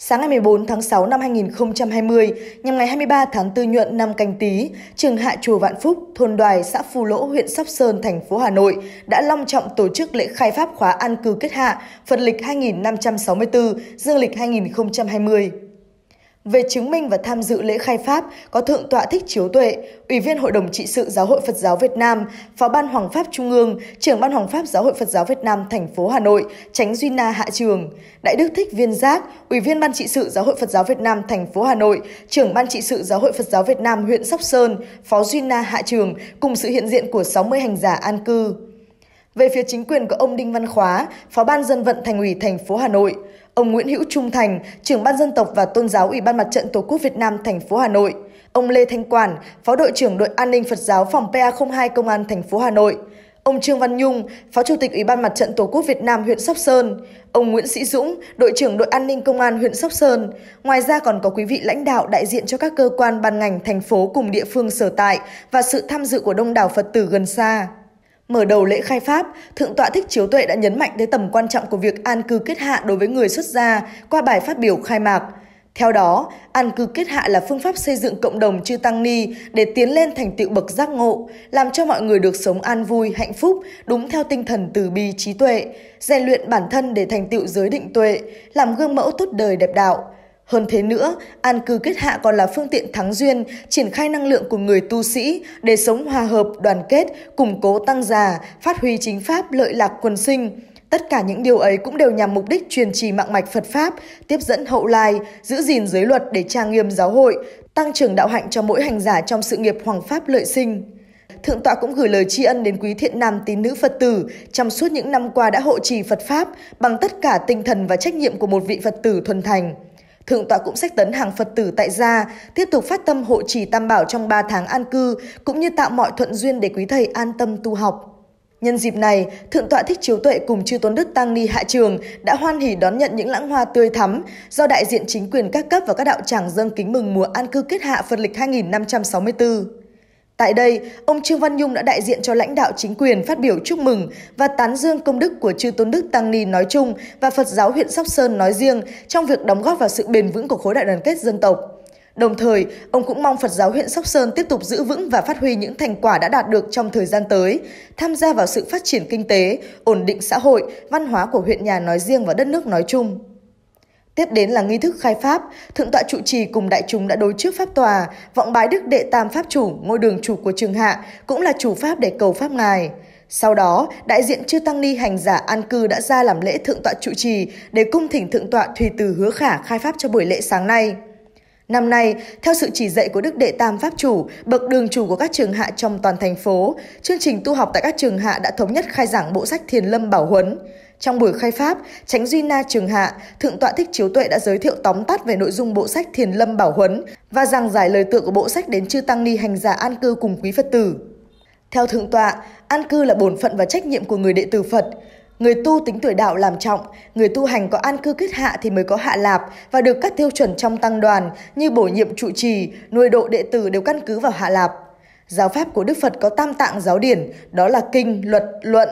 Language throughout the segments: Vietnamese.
Sáng ngày 14 tháng 6 năm 2020, nhằm ngày 23 tháng 4 nhuận năm canh tí, trường Hạ Chùa Vạn Phúc, thôn Đoài, xã Phù Lỗ, huyện Sóc Sơn, thành phố Hà Nội đã long trọng tổ chức lễ khai pháp khóa an cư kết hạ, Phật lịch 2564, Dương lịch 2020 về chứng minh và tham dự lễ khai pháp có Thượng tọa Thích Chiếu Tuệ, Ủy viên Hội đồng Trị sự Giáo hội Phật giáo Việt Nam, Phó Ban Hoàng Pháp Trung ương, trưởng Ban Hoàng Pháp Giáo hội Phật giáo Việt Nam thành phố Hà Nội, Tránh Duy Na Hạ Trường, Đại đức Thích Viên Giác, Ủy viên Ban Trị sự Giáo hội Phật giáo Việt Nam thành phố Hà Nội, trưởng Ban Trị sự Giáo hội Phật giáo Việt Nam huyện Sóc Sơn, Phó Duy Na Hạ Trường cùng sự hiện diện của 60 hành giả an cư. Về phía chính quyền có ông Đinh Văn Khóa, Phó ban dân vận Thành ủy thành phố Hà Nội, ông Nguyễn Hữu Trung Thành, trưởng ban dân tộc và tôn giáo Ủy ban Mặt trận Tổ quốc Việt Nam thành phố Hà Nội, ông Lê Thanh Quản, phó đội trưởng đội an ninh Phật giáo phòng PA02 Công an thành phố Hà Nội, ông Trương Văn Nhung, phó chủ tịch Ủy ban Mặt trận Tổ quốc Việt Nam huyện Sóc Sơn, ông Nguyễn Sĩ Dũng, đội trưởng đội an ninh Công an huyện Sóc Sơn. Ngoài ra còn có quý vị lãnh đạo đại diện cho các cơ quan ban ngành thành phố cùng địa phương sở tại và sự tham dự của đông đảo Phật tử gần xa. Mở đầu lễ khai pháp, Thượng tọa Thích Chiếu Tuệ đã nhấn mạnh tới tầm quan trọng của việc an cư kết hạ đối với người xuất gia qua bài phát biểu khai mạc. Theo đó, an cư kết hạ là phương pháp xây dựng cộng đồng chư tăng ni để tiến lên thành tựu bậc giác ngộ, làm cho mọi người được sống an vui, hạnh phúc, đúng theo tinh thần từ bi trí tuệ, rèn luyện bản thân để thành tựu giới định tuệ, làm gương mẫu tốt đời đẹp đạo. Hơn thế nữa, an cư kết hạ còn là phương tiện thắng duyên, triển khai năng lượng của người tu sĩ để sống hòa hợp, đoàn kết, củng cố tăng già, phát huy chính pháp lợi lạc quần sinh. Tất cả những điều ấy cũng đều nhằm mục đích truyền trì mạng mạch Phật Pháp, tiếp dẫn hậu lai, giữ gìn giới luật để trang nghiêm giáo hội, tăng trưởng đạo hạnh cho mỗi hành giả trong sự nghiệp hoàng pháp lợi sinh. Thượng tọa cũng gửi lời tri ân đến quý thiện nam tín nữ Phật tử trong suốt những năm qua đã hộ trì Phật Pháp bằng tất cả tinh thần và trách nhiệm của một vị Phật tử thuần thành. Thượng tọa cũng sách tấn hàng Phật tử tại gia, tiếp tục phát tâm hộ trì tam bảo trong 3 tháng an cư, cũng như tạo mọi thuận duyên để quý thầy an tâm tu học. Nhân dịp này, Thượng tọa Thích Chiếu Tuệ cùng chư Tôn Đức Tăng Ni Hạ Trường đã hoan hỉ đón nhận những lãng hoa tươi thắm do đại diện chính quyền các cấp và các đạo tràng dâng kính mừng mùa an cư kết hạ Phật lịch 2564. Tại đây, ông Trương Văn Nhung đã đại diện cho lãnh đạo chính quyền phát biểu chúc mừng và tán dương công đức của chư tôn đức Tăng Ni nói chung và Phật giáo huyện Sóc Sơn nói riêng trong việc đóng góp vào sự bền vững của khối đại đoàn kết dân tộc. Đồng thời, ông cũng mong Phật giáo huyện Sóc Sơn tiếp tục giữ vững và phát huy những thành quả đã đạt được trong thời gian tới, tham gia vào sự phát triển kinh tế, ổn định xã hội, văn hóa của huyện nhà nói riêng và đất nước nói chung. Tiếp đến là nghi thức khai pháp, thượng tọa trụ trì cùng đại chúng đã đối trước pháp tòa, vọng bái đức đệ tam pháp chủ, ngôi đường chủ của trường hạ, cũng là chủ pháp để cầu pháp ngài. Sau đó, đại diện chư tăng ni hành giả an cư đã ra làm lễ thượng tọa trụ trì để cung thỉnh thượng tọa Thùy Từ Hứa Khả khai pháp cho buổi lễ sáng nay. Năm nay, theo sự chỉ dạy của Đức Đệ Tam Pháp Chủ, bậc đường chủ của các trường hạ trong toàn thành phố, chương trình tu học tại các trường hạ đã thống nhất khai giảng bộ sách Thiền Lâm Bảo Huấn. Trong buổi khai pháp, Tránh Duy Na Trường Hạ, Thượng tọa Thích Chiếu Tuệ đã giới thiệu tóm tắt về nội dung bộ sách Thiền Lâm Bảo Huấn và giảng giải lời tựa của bộ sách đến chư tăng ni hành giả an cư cùng quý Phật tử. Theo Thượng tọa, an cư là bổn phận và trách nhiệm của người đệ tử Phật. Người tu tính tuổi đạo làm trọng, người tu hành có an cư kết hạ thì mới có hạ lạp và được các tiêu chuẩn trong tăng đoàn như bổ nhiệm trụ trì, nuôi độ đệ tử đều căn cứ vào hạ lạp. Giáo pháp của Đức Phật có tam tạng giáo điển, đó là kinh, luật, luận,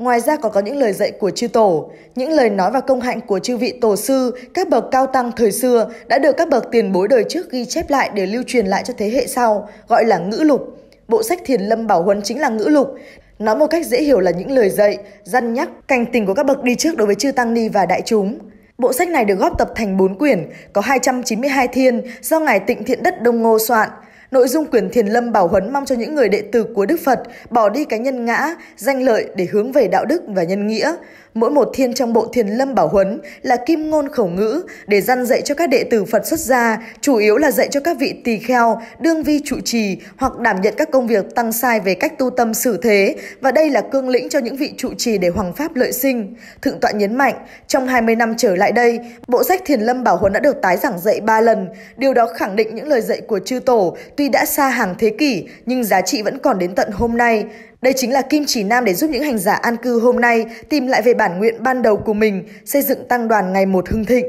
Ngoài ra còn có những lời dạy của chư tổ, những lời nói và công hạnh của chư vị tổ sư, các bậc cao tăng thời xưa đã được các bậc tiền bối đời trước ghi chép lại để lưu truyền lại cho thế hệ sau, gọi là ngữ lục. Bộ sách Thiền Lâm Bảo Huấn chính là ngữ lục. Nói một cách dễ hiểu là những lời dạy, răn nhắc, cảnh tình của các bậc đi trước đối với chư tăng ni và đại chúng. Bộ sách này được góp tập thành 4 quyển, có 292 thiên do Ngài Tịnh Thiện Đất Đông Ngô soạn, Nội dung quyển thiền lâm bảo huấn mong cho những người đệ tử của Đức Phật bỏ đi cái nhân ngã, danh lợi để hướng về đạo đức và nhân nghĩa. Mỗi một thiên trong bộ thiền lâm bảo huấn là kim ngôn khẩu ngữ để dăn dạy cho các đệ tử Phật xuất gia, chủ yếu là dạy cho các vị tỳ kheo, đương vi trụ trì hoặc đảm nhận các công việc tăng sai về cách tu tâm xử thế và đây là cương lĩnh cho những vị trụ trì để hoàng pháp lợi sinh. Thượng tọa nhấn mạnh, trong 20 năm trở lại đây, bộ sách thiền lâm bảo huấn đã được tái giảng dạy 3 lần. Điều đó khẳng định những lời dạy của chư tổ tuy đã xa hàng thế kỷ nhưng giá trị vẫn còn đến tận hôm nay. Đây chính là kim chỉ nam để giúp những hành giả an cư hôm nay tìm lại về bản nguyện ban đầu của mình, xây dựng tăng đoàn ngày một hưng thịnh.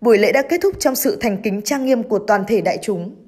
Buổi lễ đã kết thúc trong sự thành kính trang nghiêm của toàn thể đại chúng.